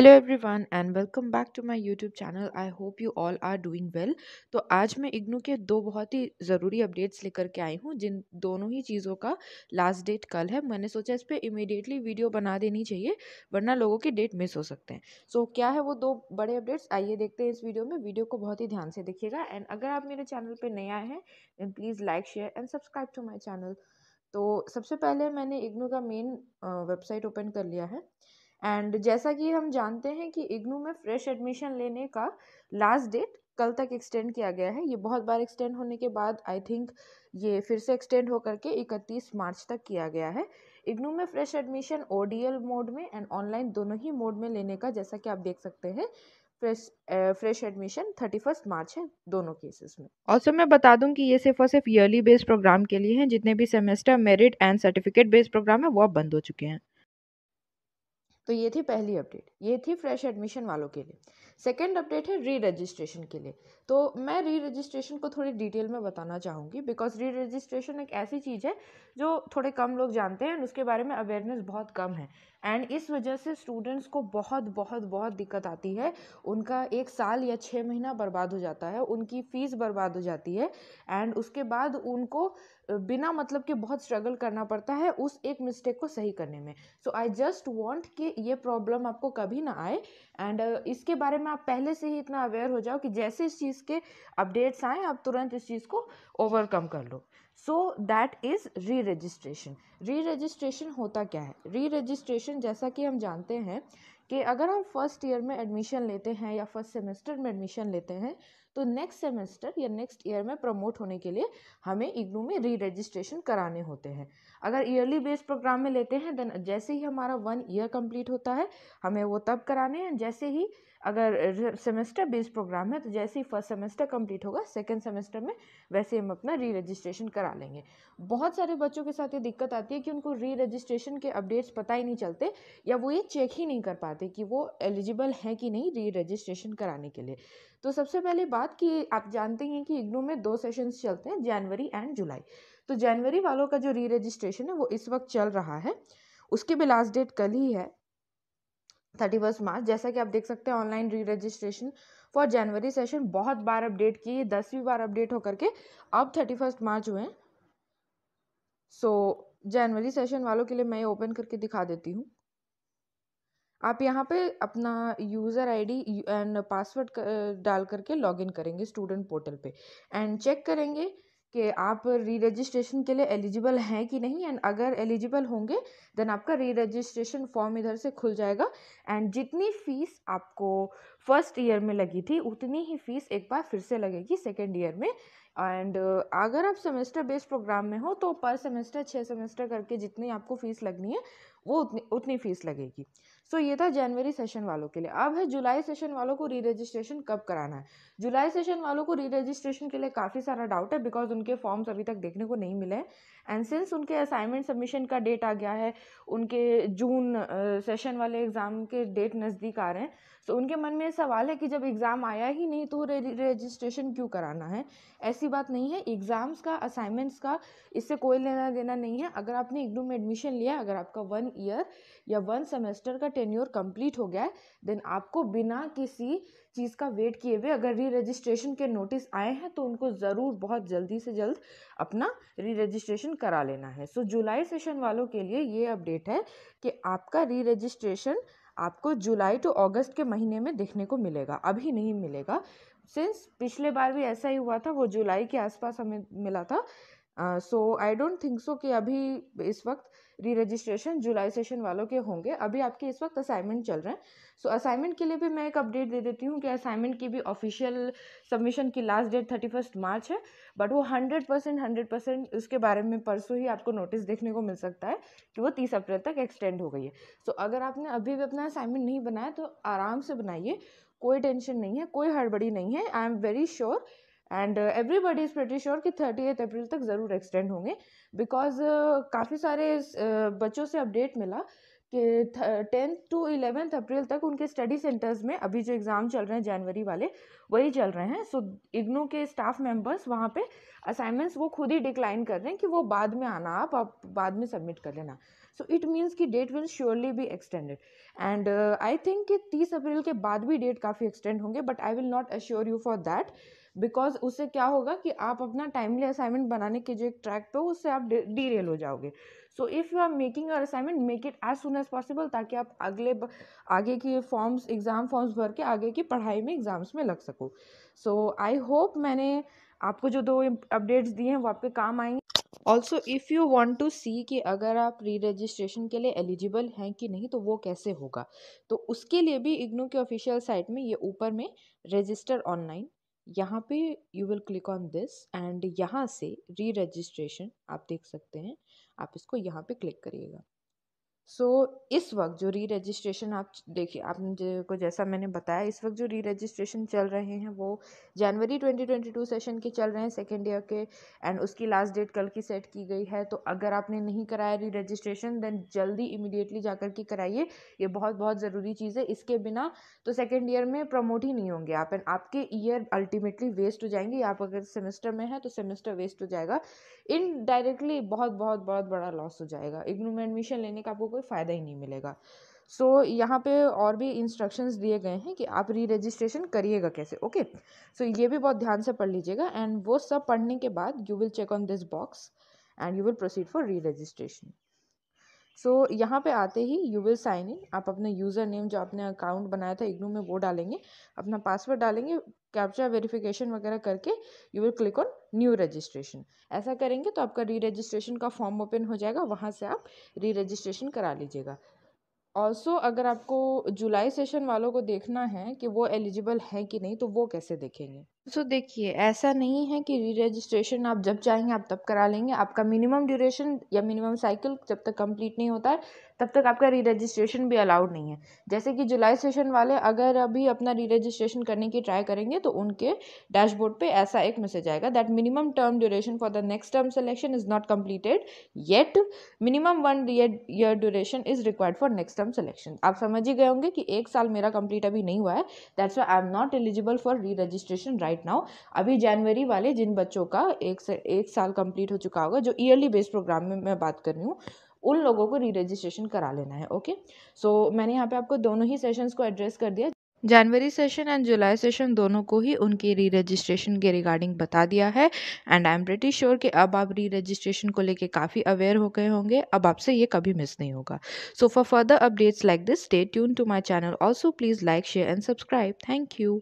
hello everyone and welcome back to my YouTube channel I hope you all are doing well तो आज मैं इग्नू के दो बहुत ही ज़रूरी अपडेट्स लेकर के आई हूँ जिन दोनों ही चीज़ों का लास्ट डेट कल है मैंने सोचा इस पर इमीडिएटली वीडियो बना देनी चाहिए वरना लोगों के डेट मिस हो सकते हैं सो so, क्या है वो दो बड़े अपडेट्स आइए देखते हैं इस वीडियो में वीडियो को बहुत ही ध्यान से देखिएगा एंड अगर आप मेरे चैनल पर नए आए हैं then please like share and subscribe to my channel तो सबसे पहले मैंने इग्नू का मेन वेबसाइट ओपन कर लिया है एंड जैसा कि हम जानते हैं कि इग्नू में फ्रेश एडमिशन लेने का लास्ट डेट कल तक एक्सटेंड किया गया है ये बहुत बार एक्सटेंड होने के बाद आई थिंक ये फिर से एक्सटेंड होकर के 31 मार्च तक किया गया है इग्नू में फ्रेश एडमिशन ओ मोड में एंड ऑनलाइन दोनों ही मोड में लेने का जैसा कि आप देख सकते हैं fresh fresh admission thirty first March है दोनों केसेस में ऑल्सो मैं बता दूं कि ये सिर्फ और सिर्फ ईयरली बेस्ड प्रोग्राम के लिए हैं जितने भी semester merit and certificate based programme है वो अब बंद हो चुके हैं तो ये थी पहली अपडेट ये थी फ्रेश एडमिशन वालों के लिए सेकेंड अपडेट है री रजिस्ट्रेशन के लिए तो मैं री रजिस्ट्रेशन को थोड़ी डिटेल में बताना चाहूँगी बिकॉज री रजिस्ट्रेशन एक ऐसी चीज़ है जो थोड़े कम लोग जानते हैं उसके बारे में अवेयरनेस बहुत कम है एंड इस वजह से स्टूडेंट्स को बहुत बहुत बहुत दिक्कत आती है उनका एक साल या छः महीना बर्बाद हो जाता है उनकी फ़ीस बर्बाद हो जाती है एंड उसके बाद उनको बिना मतलब के बहुत स्ट्रगल करना पड़ता है उस एक मिस्टेक को सही करने में सो आई जस्ट वॉन्ट कि ये प्रॉब्लम आपको कभी ना आए एंड uh, इसके बारे में आप पहले से ही इतना अवेयर हो जाओ कि जैसे इस चीज़ के अपडेट्स आएँ आप तुरंत इस चीज़ को ओवरकम कर लो so that is re registration re registration होता क्या है री रजिस्ट्रेशन जैसा कि हम जानते हैं कि अगर हम फर्स्ट ईयर में एडमिशन लेते हैं या फर्स्ट सेमेस्टर में एडमिशन लेते हैं तो नेक्स्ट सेमेस्टर या नेक्स्ट ईयर में प्रमोट होने के लिए हमें इग्नू में री रजिस्ट्रेशन कराने होते हैं अगर ईयरली बेस्ड प्रोग्राम में लेते हैं देन जैसे ही हमारा वन ईयर कंप्लीट होता है हमें वो तब कराने हैं जैसे ही अगर सेमेस्टर बेस्ड प्रोग्राम है तो जैसे ही फर्स्ट सेमेस्टर कंप्लीट होगा सेकेंड सेमेस्टर में वैसे हम अपना री रजिस्ट्रेशन करा लेंगे बहुत सारे बच्चों के साथ ये दिक्कत आती है कि उनको री रजिस्ट्रेशन के अपडेट्स पता ही नहीं चलते या वो ये चेक ही नहीं कर पाते कि वो एलिजिबल हैं कि नहीं री रजिस्ट्रेशन कराने के लिए तो सबसे पहले बात कि आप जानते हैं कि इग्नू में दो सेशंस चलते हैं जनवरी एंड जुलाई तो जनवरी वालों का जो री रजिस्ट्रेशन है वो इस वक्त चल रहा है उसकी भी लास्ट डेट कल ही है थर्टी फर्स्ट मार्च जैसा कि आप देख सकते हैं ऑनलाइन री रजिस्ट्रेशन फॉर जनवरी सेशन बहुत बार अपडेट की दसवीं बार अपडेट होकर के अब थर्टी फर्स्ट मार्च हुए सो जनवरी सेशन वालों के लिए मैं ओपन करके दिखा देती हूँ आप यहाँ पे अपना यूज़र आईडी एंड पासवर्ड डाल करके लॉगिन करेंगे स्टूडेंट पोर्टल पे एंड चेक करेंगे कि आप री रजिस्ट्रेशन के लिए एलिजिबल हैं कि नहीं एंड अगर एलिजिबल होंगे देन आपका री रजिस्ट्रेशन फॉर्म इधर से खुल जाएगा एंड जितनी फ़ीस आपको फर्स्ट ईयर में लगी थी उतनी ही फ़ीस एक बार फिर से लगेगी सेकेंड ईयर में एंड अगर आप सेमेस्टर बेस्ड प्रोग्राम में हो तो पर सेमेस्टर छः सेमेस्टर करके जितनी आपको फ़ीस लगनी है वो उतनी उतनी फ़ीस लगेगी सो so, ये था जनवरी सेशन वालों के लिए अब है जुलाई सेशन वालों को री रजिस्ट्रेशन कब कराना है जुलाई सेशन वालों को री रजिस्ट्रेशन के लिए काफ़ी सारा डाउट है बिकॉज उनके फॉर्म्स अभी तक देखने को नहीं मिले एंड सिंस उनके असाइनमेंट सबमिशन का डेट आ गया है उनके जून सेशन वाले एग्ज़ाम के डेट नज़दीक आ रहे हैं सो तो so, उनके मन में सवाल है कि जब एग्ज़ाम आया ही नहीं तो रजिस्ट्रेशन क्यों कराना है ऐसी बात नहीं है एग्ज़ाम्स का असाइनमेंट्स का इससे कोई लेना देना नहीं है अगर आपने इग्नू में एडमिशन लिया अगर आपका वन ईयर या वन सेमेस्टर का टेन्योर कंप्लीट हो गया है देन आपको बिना किसी चीज़ का वेट किए हुए अगर री रजिस्ट्रेशन के नोटिस आए हैं तो उनको ज़रूर बहुत जल्दी से जल्द अपना री रजिस्ट्रेशन करा लेना है सो so, जुलाई सेशन वालों के लिए ये अपडेट है कि आपका री रजिस्ट्रेशन आपको जुलाई टू अगस्त के महीने में देखने को मिलेगा अभी नहीं मिलेगा सिंस पिछले बार भी ऐसा ही हुआ था वो जुलाई के आसपास हमें मिला था सो आई डोंट थिंक सो कि अभी इस वक्त री रजिस्ट्रेशन जुलाई सेशन वालों के होंगे अभी आपके इस वक्त असाइनमेंट चल रहे हैं सो so, असाइनमेंट के लिए भी मैं एक अपडेट दे देती हूँ कि असाइनमेंट की भी ऑफिशियल सबमिशन की last date thirty first March है बट वो हंड्रेड परसेंट हंड्रेड परसेंट उसके बारे में परसों ही आपको नोटिस देखने को मिल सकता है कि वो तीस अप्रैल तक एक्सटेंड हो गई है सो so, अगर आपने अभी भी अपना असाइनमेंट नहीं बनाया तो आराम से बनाइए कोई टेंशन नहीं है कोई हड़बड़ी नहीं है I am very sure and everybody is pretty sure कि थर्टी एथ अप्रैल तक ज़रूर एक्सटेंड होंगे बिकॉज uh, काफ़ी सारे uh, बच्चों से अपडेट मिला कि टेंथ टू इलेवेंथ अप्रैल तक उनके स्टडी सेंटर्स में अभी जो एग्ज़ाम चल रहे हैं जनवरी वाले वही चल रहे हैं सो so, इग्नू के स्टाफ मेंबर्स वहाँ पे असाइनमेंट्स वो खुद ही डिक्लाइन कर रहे हैं कि वो बाद में आना आप आप बाद में सबमिट कर लेना सो इट मीन्स कि date will surely be extended and I think कि तीस अप्रैल के बाद भी डेट काफ़ी एक्सटेंड होंगे but I will not assure you for that because उससे क्या होगा कि आप अपना टाइमली असाइनमेंट बनाने के जो एक ट्रैक पे उससे आप डीरेल हो जाओगे so if you are making uh assignment make it as soon as possible ताकि आप अगले आगे की फॉर्म्स एग्ज़ाम फॉर्म्स भर के आगे की पढ़ाई में एग्ज़ाम्स में लग सको सो आई होप मैंने आपको जो दो अपडेट्स दिए हैं वो आपके काम आएंगे also if you want to see कि अगर आप री रजिस्ट्रेशन के लिए एलिजिबल हैं कि नहीं तो वो कैसे होगा तो उसके लिए भी इग्नू के ऑफिशियल साइट में ये ऊपर में रजिस्टर ऑनलाइन यहाँ पे you will click on this and यहाँ से री रजिस्ट्रेशन आप देख सकते हैं आप इसको यहाँ पे क्लिक करिएगा सो so, इस वक्त जो री रजिस्ट्रेशन आप देखिए आप को जैसा मैंने बताया इस वक्त जो री रजिस्ट्रेशन चल रहे हैं वो जनवरी 2022 सेशन के चल रहे हैं सेकेंड ईयर के एंड उसकी लास्ट डेट कल की सेट की गई है तो अगर आपने नहीं कराया री रजिस्ट्रेशन देन जल्दी इमिडिएटली जा के कराइए ये बहुत बहुत ज़रूरी चीज़ है इसके बिना तो सेकेंड ईयर में प्रमोट ही नहीं होंगे आप एंड आपके ईयर अल्टीमेटली वेस्ट हो जाएंगे आप अगर सेमेस्टर में हैं तो सेमेस्टर वेस्ट हो जाएगा इनडायरेक्टली बहुत बहुत बहुत बड़ा लॉस हो जाएगा इग्नू में एडमिशन लेने का आपको कोई फ़ायदा ही नहीं मिलेगा सो so, यहाँ पे और भी इंस्ट्रक्शंस दिए गए हैं कि आप री रजिस्ट्रेशन करिएगा कैसे ओके सो so, ये भी बहुत ध्यान से पढ़ लीजिएगा एंड वो सब पढ़ने के बाद you will check on this box and you will proceed for re registration so so, यहाँ पे आते ही यू विल साइन इन आप अपना यूज़र नेम जो आपने अकाउंट बनाया था इग्नू में वो डालेंगे अपना पासवर्ड डालेंगे कैप्चा वेरिफिकेशन वगैरह करके you will click on new registration ऐसा करेंगे तो आपका री रजिस्ट्रेशन का फॉर्म ओपन हो जाएगा वहाँ से आप री रजिस्ट्रेशन करा लीजिएगा ऑल्सो अगर आपको जुलाई सेशन वालों को देखना है कि वो एलिजिबल है कि नहीं तो वो कैसे देखेंगे सो तो देखिए ऐसा नहीं है कि री रजिस्ट्रेशन आप जब चाहेंगे आप तब करा लेंगे आपका मिनिमम ड्यूरेशन या मिनिमम साइकिल जब तक कंप्लीट नहीं होता है तब तक आपका री रजिस्ट्रेशन भी अलाउड नहीं है जैसे कि जुलाई सेशन वाले अगर अभी अपना री रजिस्ट्रेशन करने की ट्राई करेंगे तो उनके डैशबोर्ड पे ऐसा एक मैसेज आएगा that minimum term duration for the next term selection is not completed yet minimum one year duration is required for next term selection आप समझ ही गए होंगे कि एक साल मेरा कंप्लीट अभी नहीं हुआ है that's why I am not eligible for re registration right right now अभी जनवरी वाले जिन बच्चों का एक से एक साल कंप्लीट हो चुका होगा जो ईयरली बेस्ड प्रोग्राम में मैं बात कर रही हूँ उन लोगों को री रजिस्ट्रेशन करा लेना है ओके सो so, मैंने यहाँ पे आपको दोनों ही सेशंस को एड्रेस कर दिया जनवरी सेशन एंड जुलाई सेशन दोनों को ही उनके री रजिस्ट्रेशन के रिगार्डिंग बता दिया है and I am pretty sure कि अब आप री रजिस्ट्रेशन को लेके काफ़ी अवेयर हो गए होंगे अब आपसे ये कभी मिस नहीं होगा so for further updates like this stay tune to my channel also please like share and subscribe thank you